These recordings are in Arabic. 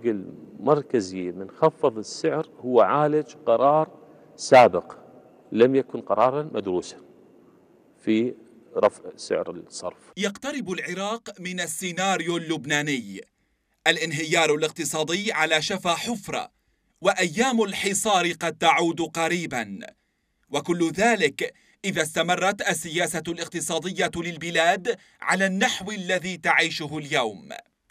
بشكل مركزي من خفض السعر هو عالج قرار سابق لم يكن قرارا مدروسا في رفع سعر الصرف يقترب العراق من السيناريو اللبناني الانهيار الاقتصادي على شفا حفرة وأيام الحصار قد تعود قريبا وكل ذلك إذا استمرت السياسة الاقتصادية للبلاد على النحو الذي تعيشه اليوم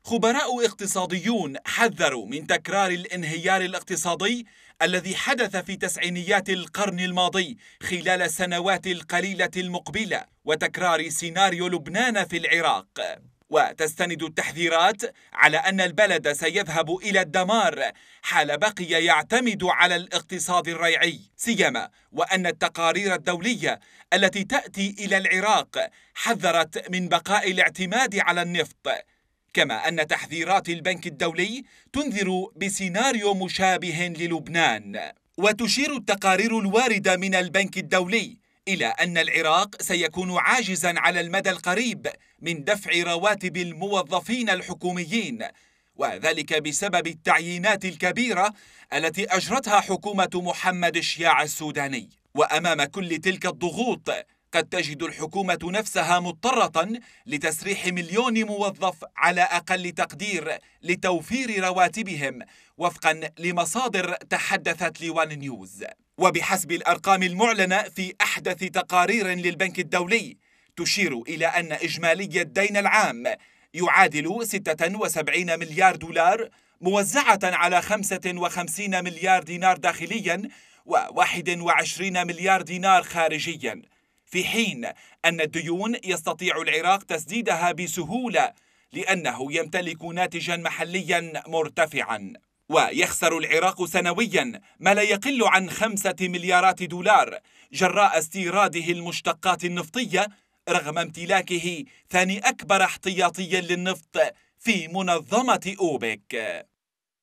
خبراء اقتصاديون حذروا من تكرار الانهيار الاقتصادي الذي حدث في تسعينيات القرن الماضي خلال السنوات القليله المقبله وتكرار سيناريو لبنان في العراق وتستند التحذيرات على ان البلد سيذهب الى الدمار حال بقي يعتمد على الاقتصاد الريعي سيما وان التقارير الدوليه التي تاتي الى العراق حذرت من بقاء الاعتماد على النفط كما أن تحذيرات البنك الدولي تنذر بسيناريو مشابه للبنان وتشير التقارير الواردة من البنك الدولي إلى أن العراق سيكون عاجزاً على المدى القريب من دفع رواتب الموظفين الحكوميين وذلك بسبب التعيينات الكبيرة التي أجرتها حكومة محمد الشياع السوداني وأمام كل تلك الضغوط قد تجد الحكومة نفسها مضطرة لتسريح مليون موظف على أقل تقدير لتوفير رواتبهم وفقا لمصادر تحدثت لوان نيوز وبحسب الأرقام المعلنة في أحدث تقارير للبنك الدولي تشير إلى أن إجمالي الدين العام يعادل 76 مليار دولار موزعة على 55 مليار دينار داخليا و 21 مليار دينار خارجيا في حين أن الديون يستطيع العراق تسديدها بسهولة لأنه يمتلك ناتجا محليا مرتفعا ويخسر العراق سنويا ما لا يقل عن خمسة مليارات دولار جراء استيراده المشتقات النفطية رغم امتلاكه ثاني أكبر احتياطي للنفط في منظمة أوبك